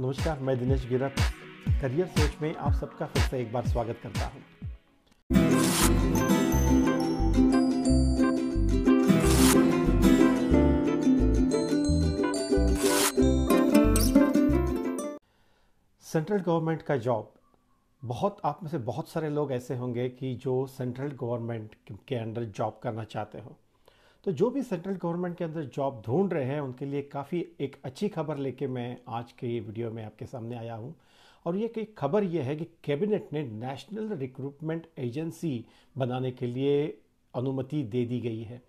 नमस्कार मैं दिनेश गिरप करियर सोच में आप सबका फिर से एक बार स्वागत करता हूँ सेंट्रल गवर्नमेंट का जॉब बहुत आप में से बहुत सारे लोग ऐसे होंगे कि जो सेंट्रल गवर्नमेंट के अंडर जॉब करना चाहते हो तो जो भी सेंट्रल गवर्नमेंट के अंदर जॉब ढूंढ रहे हैं उनके लिए काफ़ी एक अच्छी खबर लेके मैं आज के वीडियो में आपके सामने आया हूँ और ये कि खबर ये है कि कैबिनेट ने नेशनल रिक्रूटमेंट एजेंसी बनाने के लिए अनुमति दे दी गई है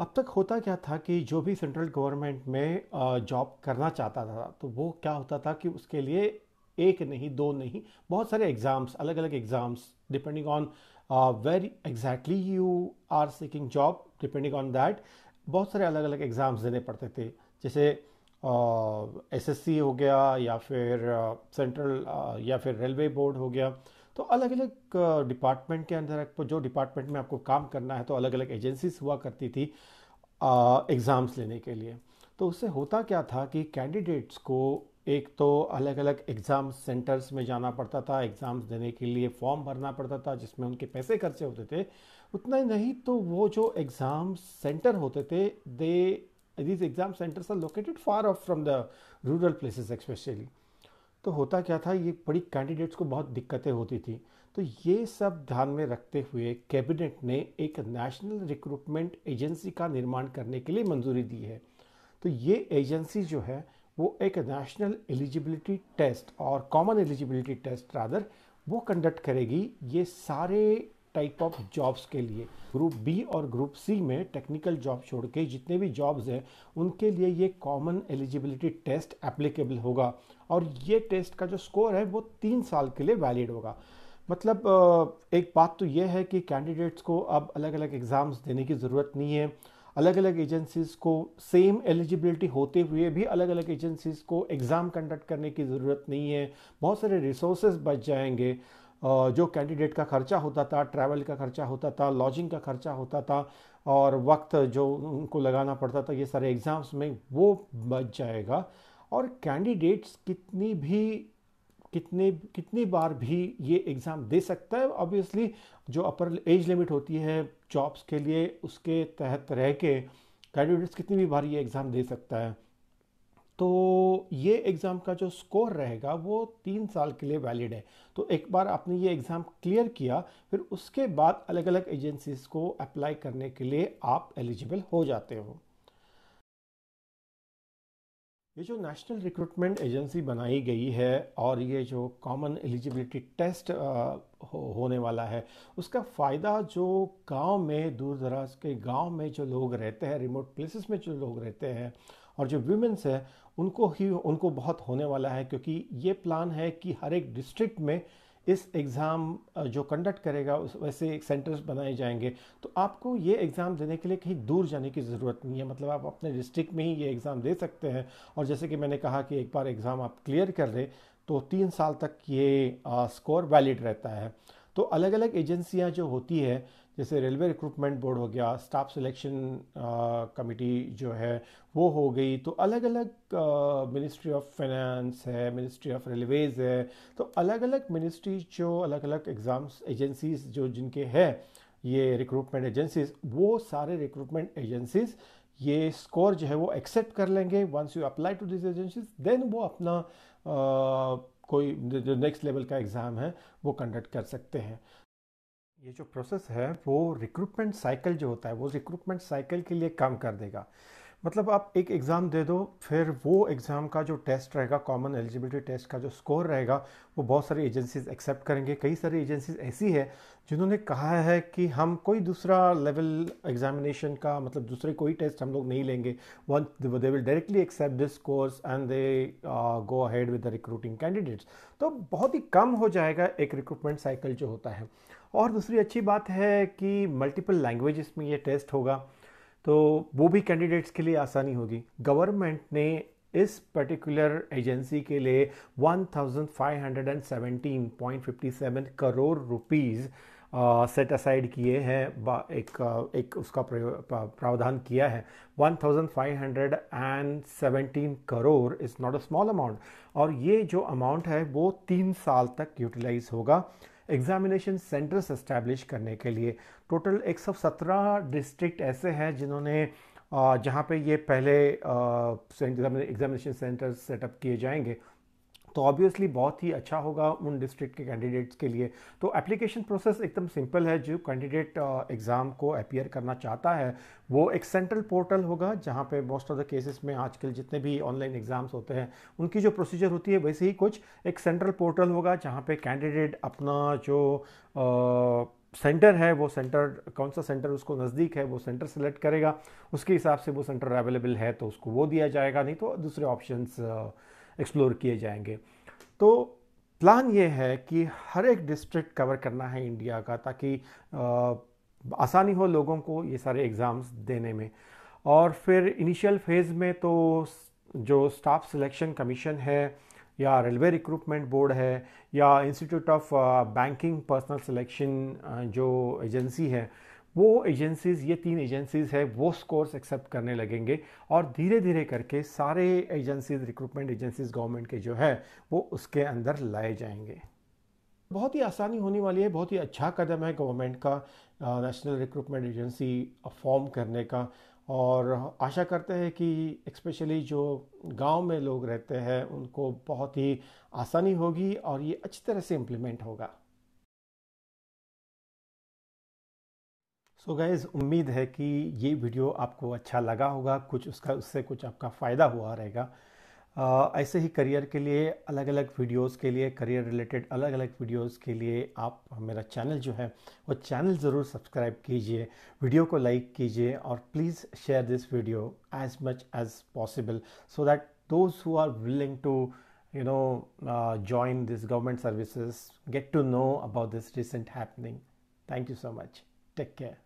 अब तक होता क्या था कि जो भी सेंट्रल गवर्नमेंट में जॉब करना चाहता था तो वो क्या होता था कि उसके लिए एक नहीं दो नहीं बहुत सारे एग्ज़ाम्स अलग अलग exams depending on uh, where exactly you are seeking job depending on that बहुत सारे अलग अलग एग्ज़ाम्स देने पड़ते थे जैसे एस एस सी हो गया या फिर सेंट्रल uh, uh, या फिर रेलवे बोर्ड हो गया तो अलग अलग डिपार्टमेंट के अंदर जो डिपार्टमेंट में आपको काम करना है तो अलग अलग एजेंसीज हुआ करती थी एग्ज़ाम्स uh, लेने के लिए तो उससे होता क्या था कि कैंडिडेट्स को एक तो अलग अलग एग्ज़ाम सेंटर्स में जाना पड़ता था एग्ज़ाम्स देने के लिए फॉर्म भरना पड़ता था जिसमें उनके पैसे खर्चे होते थे उतना ही नहीं तो वो जो एग्ज़ाम सेंटर होते थे they this exam centres are located far off from the rural places especially तो होता क्या था ये बड़ी कैंडिडेट्स को बहुत दिक्कतें होती थी तो ये सब ध्यान में रखते हुए कैबिनेट ने एक नेशनल रिक्रूटमेंट एजेंसी का निर्माण करने के लिए मंजूरी दी है तो ये एजेंसी जो है वो एक नेशनल एलिजिबिलिटी टेस्ट और कॉमन एलिजिबिलिटी टेस्ट रादर वो कंडक्ट करेगी ये सारे टाइप ऑफ जॉब्स के लिए ग्रुप बी और ग्रुप सी में टेक्निकल जॉब छोड़ के जितने भी जॉब्स हैं उनके लिए ये कॉमन एलिजिबिलिटी टेस्ट एप्लीकेबल होगा और ये टेस्ट का जो स्कोर है वो तीन साल के लिए वैलिड होगा मतलब एक बात तो ये है कि कैंडिडेट्स को अब अलग अलग एग्ज़ाम्स देने की ज़रूरत नहीं है अलग अलग एजेंसीज को सेम एलिजिबिलिटी होते हुए भी अलग अलग एजेंसीज को एग्ज़ाम कंडक्ट करने की ज़रूरत नहीं है बहुत सारे रिसोर्सेज बच जाएंगे जो कैंडिडेट का खर्चा होता था ट्रैवल का खर्चा होता था लॉजिंग का खर्चा होता था और वक्त जो उनको लगाना पड़ता था ये सारे एग्ज़ाम्स में वो बच जाएगा और कैंडिडेट्स कितनी भी कितने कितनी बार भी ये एग्ज़ाम दे सकता है ऑब्वियसली जो अपर एज लिमिट होती है जॉब्स के लिए उसके तहत रह के कैंडिडेट्स कितनी भी बार ये एग्ज़ाम दे सकता है तो ये एग्ज़ाम का जो स्कोर रहेगा वो तीन साल के लिए वैलिड है तो एक बार आपने ये एग्ज़ाम क्लियर किया फिर उसके बाद अलग अलग एजेंसीज़ को अप्लाई करने के लिए आप एलिजिबल हो जाते हो ये जो नेशनल रिक्रूटमेंट एजेंसी बनाई गई है और ये जो कॉमन एलिजिबिलिटी टेस्ट हो, होने वाला है उसका फ़ायदा जो गांव में दूर दराज के गांव में जो लोग रहते हैं रिमोट प्लेसेस में जो लोग रहते हैं और जो वीमेंस है उनको ही उनको बहुत होने वाला है क्योंकि ये प्लान है कि हर एक डिस्ट्रिक्ट में इस एग्ज़ाम जो कंडक्ट करेगा उस वैसे एक सेंटर्स बनाए जाएंगे तो आपको ये एग्ज़ाम देने के लिए कहीं दूर जाने की ज़रूरत नहीं है मतलब आप अपने डिस्ट्रिक्ट में ही ये एग्ज़ाम दे सकते हैं और जैसे कि मैंने कहा कि एक बार एग्ज़ाम आप क्लियर कर लें तो तीन साल तक ये स्कोर वैलिड रहता है तो अलग अलग एजेंसियां जो होती है जैसे रेलवे रिक्रूटमेंट बोर्ड हो गया स्टाफ सिलेक्शन कमेटी जो है वो हो गई तो अलग अलग मिनिस्ट्री ऑफ फाइनेंस है मिनिस्ट्री ऑफ रेलवेज़ है तो अलग अलग मिनिस्ट्री जो अलग अलग एग्ज़ाम्स एजेंसीज जो जिनके हैं ये रिक्रूटमेंट एजेंसीज वो सारे रिक्रूटमेंट एजेंसीज ये स्कोर जो है वो एक्सेप्ट कर लेंगे once you apply to this agencies then वो अपना कोई जो नेक्स्ट लेवल का एग्ज़ाम है वो कंडक्ट कर सकते हैं ये जो प्रोसेस है वो रिक्रूटमेंट साइकिल जो होता है वो रिक्रूटमेंट साइकिल के लिए काम कर देगा मतलब आप एक एग्ज़ाम दे दो फिर वो एग्ज़ाम का जो टेस्ट रहेगा कॉमन एलिजिबिलिटी टेस्ट का जो स्कोर रहेगा वो बहुत सारी एजेंसीज एक्सेप्ट करेंगे कई सारी एजेंसीज ऐसी है जिन्होंने कहा है कि हम कोई दूसरा लेवल एग्जामिनेशन का मतलब दूसरे कोई टेस्ट हम लोग नहीं लेंगे when they will directly accept this course and they go ahead with the recruiting candidates तो बहुत ही कम हो जाएगा एक रिक्रूटमेंट साइकिल जो होता है और दूसरी अच्छी बात है कि मल्टीपल लैंग्वेजेस में ये टेस्ट होगा तो वो भी कैंडिडेट्स के लिए आसानी होगी गवर्नमेंट ने इस पर्टिकुलर एजेंसी के लिए 1517.57 करोड़ रुपीस सेट असाइड किए हैं एक एक उसका प्रावधान किया है 1517 crore is not a small amount और ये जो अमाउंट है वो तीन साल तक यूटिलाइज होगा एग्जामिनेशन सेंटर्स इस्टेब्लिश करने के लिए टोटल 117 डिस्ट्रिक्ट ऐसे हैं जिन्होंने जहाँ पे ये पहले एग्जामिनेशन सेंटर्स सेटअप किए जाएंगे तो ऑब्वियसली बहुत ही अच्छा होगा उन डिस्ट्रिक्ट के कैंडिडेट्स के लिए तो एप्लीकेशन प्रोसेस एकदम सिंपल है जो कैंडिडेट एग्ज़ाम को अपियर करना चाहता है वो एक सेंट्रल पोर्टल होगा जहाँ पे मोस्ट ऑफ द केसेस में आजकल जितने भी ऑनलाइन एग्ज़ाम्स होते हैं उनकी जो प्रोसीजर होती है वैसे ही कुछ एक सेंट्रल पोर्टल होगा जहाँ पे कैंडिडेट अपना जो आ, सेंटर है वो सेंटर कौन सा सेंटर उसको नज़दीक है वो सेंटर सेलेक्ट करेगा उसके हिसाब से वो सेंटर अवेलेबल है तो उसको वो दिया जाएगा नहीं तो दूसरे ऑप्शंस एक्सप्लोर किए जाएंगे तो प्लान ये है कि हर एक डिस्ट्रिक्ट कवर करना है इंडिया का ताकि आसानी हो लोगों को ये सारे एग्ज़ाम्स देने में और फिर इनिशियल फेज़ में तो जो स्टाफ सिलेक्शन कमीशन है या रेलवे रिक्रूटमेंट बोर्ड है या institute of banking personnel selection जो एजेंसी है वो एजेंसीज ये तीन एजेंसीज है वो स्कोर्स एक्सेप्ट करने लगेंगे और धीरे धीरे करके सारे एजेंसीज रिक्रूटमेंट एजेंसीज गवर्नमेंट के जो है वो उसके अंदर लाए जाएंगे बहुत ही आसानी होने वाली है बहुत ही अच्छा कदम है गवर्नमेंट का नेशनल रिक्रूटमेंट एजेंसी फॉर्म करने का और आशा करते हैं कि स्पेशली जो गांव में लोग रहते हैं उनको बहुत ही आसानी होगी और ये अच्छी तरह से इम्प्लीमेंट होगा सो so गैज़ उम्मीद है कि ये वीडियो आपको अच्छा लगा होगा कुछ उसका उससे कुछ आपका फ़ायदा हुआ रहेगा uh, ऐसे ही करियर के लिए अलग अलग वीडियोस के लिए करियर रिलेटेड अलग अलग वीडियोस के लिए आप मेरा चैनल जो है वो चैनल ज़रूर सब्सक्राइब कीजिए वीडियो को लाइक कीजिए और please share this video as much as possible so that those who are willing to you know join this government services get to know about this recent happening thank you so much take care